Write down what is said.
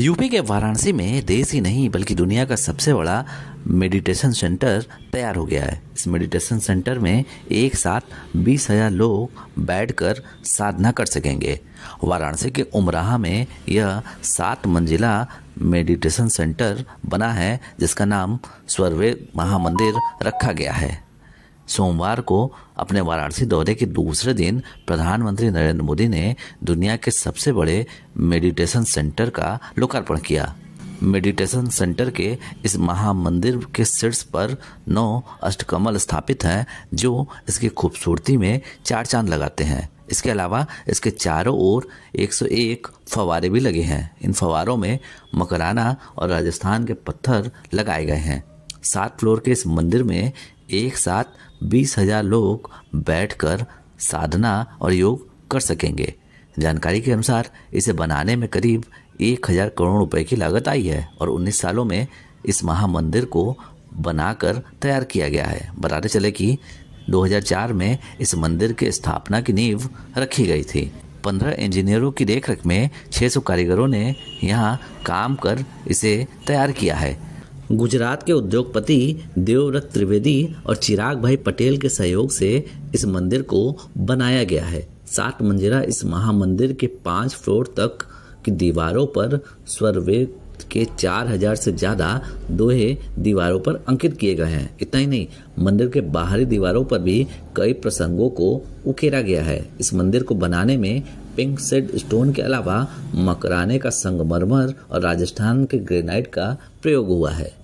UP के वाराणसी में देश ही नहीं बल्कि दुनिया का सबसे बड़ा मेडिटेशन सेंटर तैयार हो गया है इस मेडिटेशन सेंटर में एक साथ बीस हजार लोग बैठकर साधना कर सकेंगे वाराणसी के उमराहा में यह सात मंजिला मेडिटेशन सेंटर बना है जिसका नाम स्वर्वे महामंदिर रखा गया है सोमवार को अपने वाराणसी दौरे के दूसरे दिन प्रधानमंत्री नरेंद्र मोदी ने दुनिया के सबसे बड़े मेडिटेशन सेंटर का लोकार्पण किया मेडिटेशन सेंटर के इस महामंदिर के शीर्ष पर नौ अष्टकमल स्थापित हैं जो इसकी खूबसूरती में चार चांद लगाते हैं इसके अलावा इसके चारों ओर 101 फवारे भी लगे हैं इन फवारों में मकराना और राजस्थान के पत्थर लगाए गए हैं सात फ्लोर के इस मंदिर में एक साथ बीस हजार लोग बैठकर साधना और योग कर सकेंगे जानकारी के अनुसार इसे बनाने में करीब एक हजार करोड़ रुपए की लागत आई है और 19 सालों में इस महामंदिर को बनाकर तैयार किया गया है बताते चले कि 2004 में इस मंदिर के स्थापना की नींव रखी गई थी 15 इंजीनियरों की देखरेख में 600 कारीगरों ने यहाँ काम कर इसे तैयार किया है गुजरात के उद्योगपति देवव्रत त्रिवेदी और चिराग भाई पटेल के सहयोग से इस मंदिर को बनाया गया है सात मंजिला इस महामंदिर के पांच फ्लोर तक की दीवारों पर स्वर्वे के चार हजार से ज़्यादा दोहे दीवारों पर अंकित किए गए हैं इतना ही नहीं मंदिर के बाहरी दीवारों पर भी कई प्रसंगों को उकेरा गया है इस मंदिर को बनाने में पिंक सेड स्टोन के अलावा मकराने का संगमरमर और राजस्थान के ग्रेनाइट का प्रयोग हुआ है